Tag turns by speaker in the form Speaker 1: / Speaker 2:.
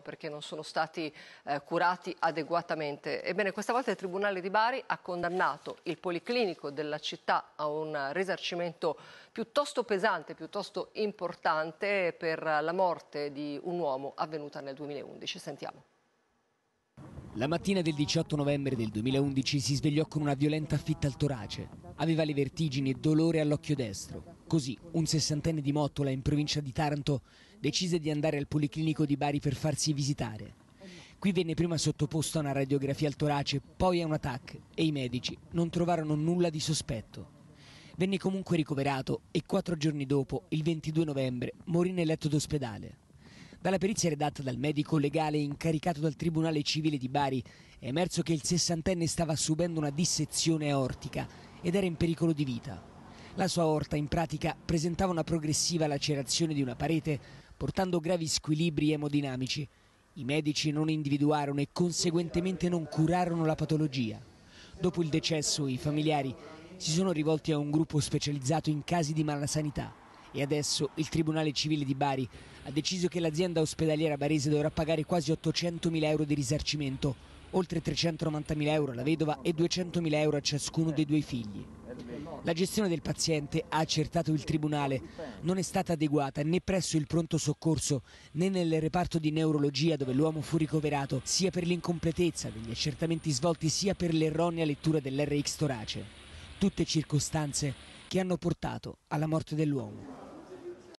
Speaker 1: perché non sono stati eh, curati adeguatamente. Ebbene, questa volta il Tribunale di Bari ha condannato il Policlinico della città a un risarcimento piuttosto pesante, piuttosto importante per la morte di un uomo avvenuta nel 2011. Sentiamo.
Speaker 2: La mattina del 18 novembre del 2011 si svegliò con una violenta fitta al torace. Aveva le vertigini e dolore all'occhio destro. Così un sessantenne di Mottola in provincia di Taranto decise di andare al Policlinico di Bari per farsi visitare. Qui venne prima sottoposto a una radiografia al torace, poi a un TAC e i medici non trovarono nulla di sospetto. Venne comunque ricoverato e quattro giorni dopo, il 22 novembre, morì nel letto d'ospedale. Dalla perizia redatta dal medico legale incaricato dal Tribunale Civile di Bari è emerso che il sessantenne stava subendo una dissezione aortica ed era in pericolo di vita. La sua orta in pratica presentava una progressiva lacerazione di una parete portando gravi squilibri emodinamici. I medici non individuarono e conseguentemente non curarono la patologia. Dopo il decesso i familiari si sono rivolti a un gruppo specializzato in casi di malasanità e adesso il Tribunale Civile di Bari ha deciso che l'azienda ospedaliera barese dovrà pagare quasi 800.000 euro di risarcimento, oltre 390.000 euro alla vedova e 200.000 euro a ciascuno dei due figli. La gestione del paziente, ha accertato il Tribunale, non è stata adeguata né presso il pronto soccorso né nel reparto di neurologia dove l'uomo fu ricoverato, sia per l'incompletezza degli accertamenti svolti sia per l'erronea lettura dell'RX torace. Tutte circostanze che hanno portato alla morte dell'uomo.